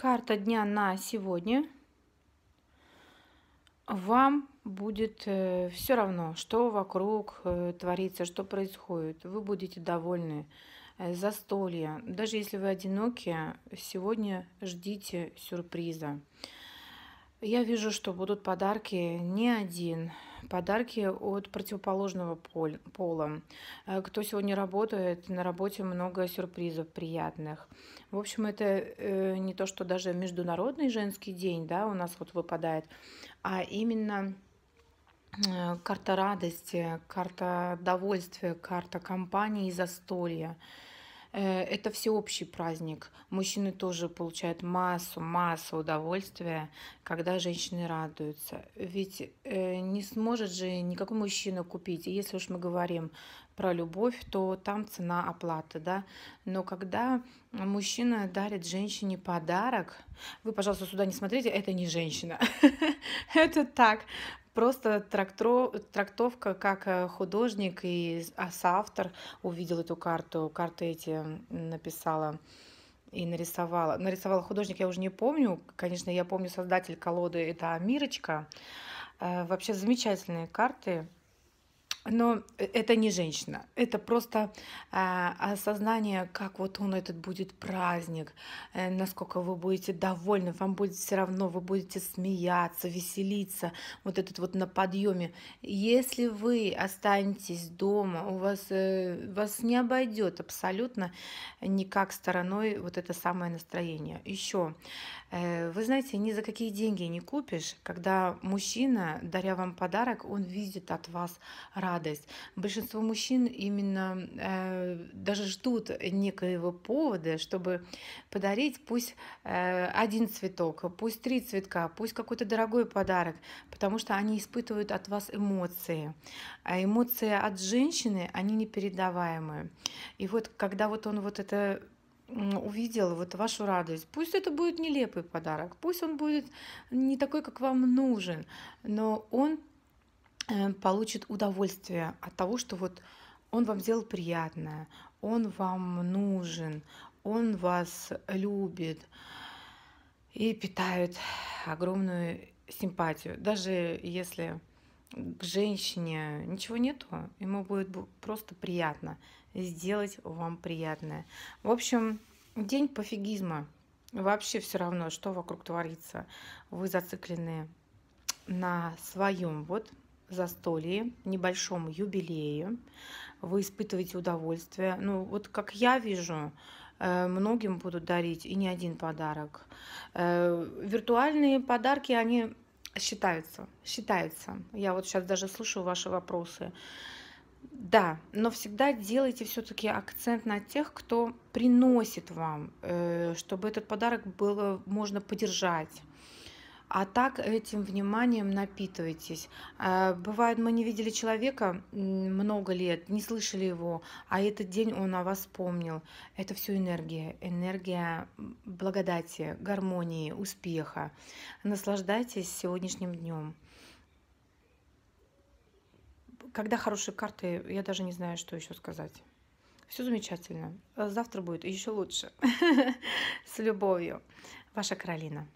Карта дня на сегодня. Вам будет э, все равно, что вокруг э, творится, что происходит. Вы будете довольны. Э, застолья. Даже если вы одиноки, сегодня ждите сюрприза. Я вижу, что будут подарки не один подарки от противоположного пола. Э, кто сегодня работает, на работе много сюрпризов приятных. В общем, это э, не то, что даже Международный женский день да, у нас вот выпадает, а именно э, карта радости, карта довольствия, карта компании и застолья – Э, это всеобщий праздник. Мужчины тоже получают массу, массу удовольствия, когда женщины радуются. Ведь э, не сможет же никакой мужчина купить. И если уж мы говорим про любовь, то там цена оплаты, да. Но когда мужчина дарит женщине подарок, вы, пожалуйста, сюда не смотрите, это не женщина. Это так, просто трактро... трактовка, как э, художник и а, соавтор увидел эту карту. Карты эти написала и нарисовала. Нарисовала художник, я уже не помню. Конечно, я помню создатель колоды, это Мирочка. Э, вообще замечательные карты. Но э, это не женщина, это просто э, осознание, как вот он этот будет праздник, э, насколько вы будете довольны, вам будет все равно, вы будете смеяться, веселиться, вот этот вот на подъеме. Если вы останетесь дома, у вас, э, вас не обойдет абсолютно никак стороной вот это самое настроение. Еще, э, вы знаете, ни за какие деньги не купишь, когда мужчина, даря вам подарок, он видит от вас радость радость. Большинство мужчин именно э, даже ждут некоего повода, чтобы подарить пусть э, один цветок, пусть три цветка, пусть какой-то дорогой подарок, потому что они испытывают от вас эмоции. А эмоции от женщины, они непередаваемые. И вот когда вот он вот это увидел вот вашу радость. Пусть это будет нелепый подарок, пусть он будет не такой, как вам нужен, но он Э, получит удовольствие от того, что вот он вам сделал приятное, он вам нужен, он вас любит и питает огромную симпатию. Даже если к женщине ничего нету, ему будет просто приятно сделать вам приятное. В общем, день пофигизма. Вообще все равно, что вокруг творится. Вы зациклены на своем. Вот застолье, небольшом юбилее. Вы испытываете удовольствие. Ну, вот как я вижу, э, многим будут дарить и не один подарок. Э, виртуальные подарки, они считаются, считаются. Я вот сейчас даже слышу ваши вопросы. Да, но всегда делайте все-таки акцент на тех, кто приносит вам, э, чтобы этот подарок было можно поддержать а так этим вниманием напитывайтесь. Э, бывает, мы не видели человека много лет, не слышали его, а этот день он о вас вспомнил. Это все энергия, энергия благодати, гармонии, успеха. Наслаждайтесь сегодняшним днем. Когда хорошие карты, я даже не знаю, что еще сказать. Все замечательно. Завтра будет еще лучше. С любовью. Ваша Каролина.